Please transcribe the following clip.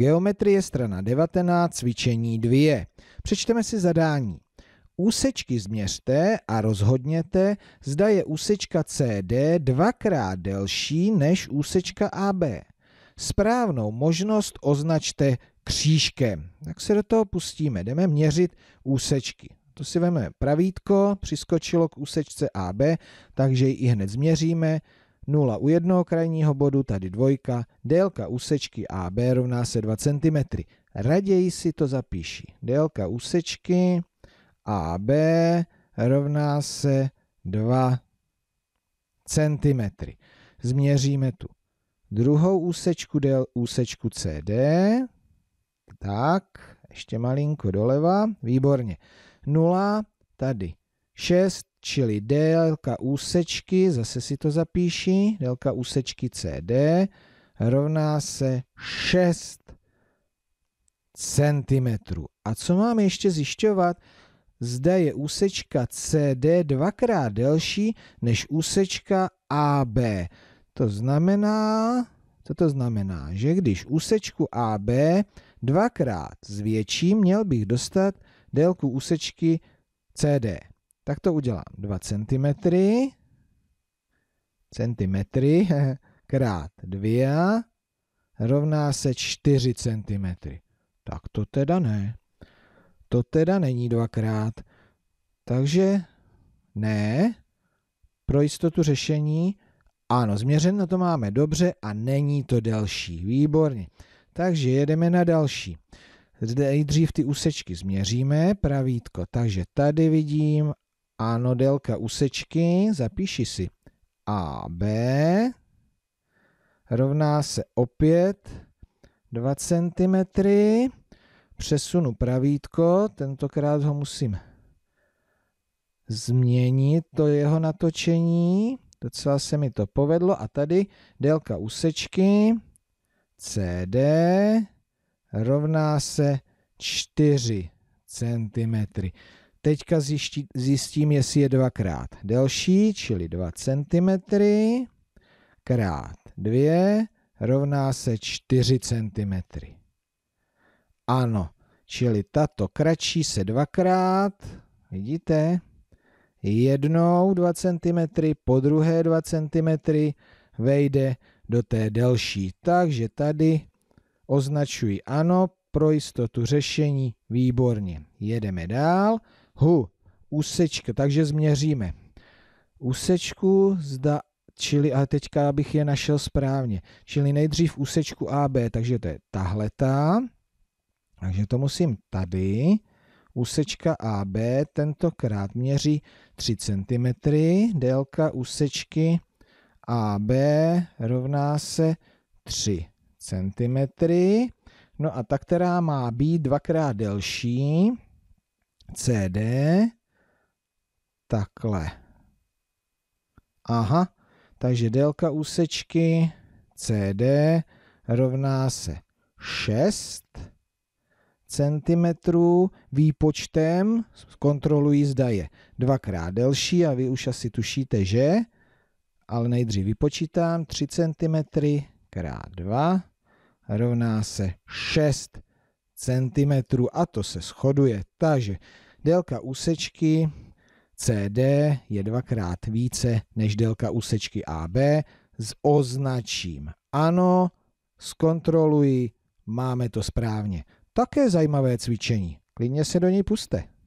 Geometrie strana 19, cvičení 2. Přečteme si zadání. Úsečky změřte a rozhodněte, zda je úsečka CD dvakrát delší než úsečka AB. Správnou možnost označte křížkem. Tak se do toho pustíme. Jdeme měřit úsečky. To si veme pravítko, přiskočilo k úsečce AB, takže ji i hned změříme. 0 u jednoho krajního bodu, tady dvojka, délka úsečky AB rovná se 2 cm. Raději si to zapíši. Délka úsečky AB rovná se 2 cm. Změříme tu druhou úsečku, del, úsečku CD. Tak, ještě malinko doleva, výborně. 0, tady 6, čili délka úsečky, zase si to zapíši, délka úsečky CD rovná se 6 cm. A co máme ještě zjišťovat? Zde je úsečka CD dvakrát delší než úsečka AB. To znamená, co to znamená? Že když úsečku AB dvakrát zvětším, měl bych dostat délku úsečky CD tak to udělám 2 cm, centimetry krát 2 rovná se 4 cm. Tak to teda ne. To teda není dvakrát. Takže ne. Pro jistotu řešení ano, změřeno to máme dobře a není to delší. Výborně. Takže jedeme na další. Zde dřív ty úsečky změříme, pravítko. Takže tady vidím ano, délka úsečky, zapíši si AB rovná se opět 2 cm. Přesunu pravítko, tentokrát ho musím změnit, to jeho natočení. Docela se mi to povedlo. A tady délka úsečky CD rovná se 4 cm. Teďka zjiští, zjistím, jestli je dvakrát delší, čili 2 cm krát 2 rovná se 4 cm. Ano, čili tato kratší se dvakrát, vidíte, jednou 2 cm, po druhé 2 cm vejde do té delší. Takže tady označuji ano, pro jistotu řešení výborně. Jedeme dál. Hu, úsečka, takže změříme. Úsečku zda, čili, a teďka bych je našel správně, čili nejdřív úsečku AB, takže to je tahletá, takže to musím tady, úsečka AB tentokrát měří 3 cm, délka úsečky AB rovná se 3 cm, no a ta, která má být dvakrát delší, CD. Takhle. Aha, takže délka úsečky CD rovná se 6 cm výpočtem, kontroluji, zda je dvakrát delší a vy už asi tušíte, že, ale nejdřív vypočítám 3 cm krát 2 rovná se 6 cm cm a to se shoduje, takže délka úsečky CD je dvakrát více než délka úsečky AB, označím ano, zkontroluji, máme to správně. Také zajímavé cvičení, klidně se do něj puste.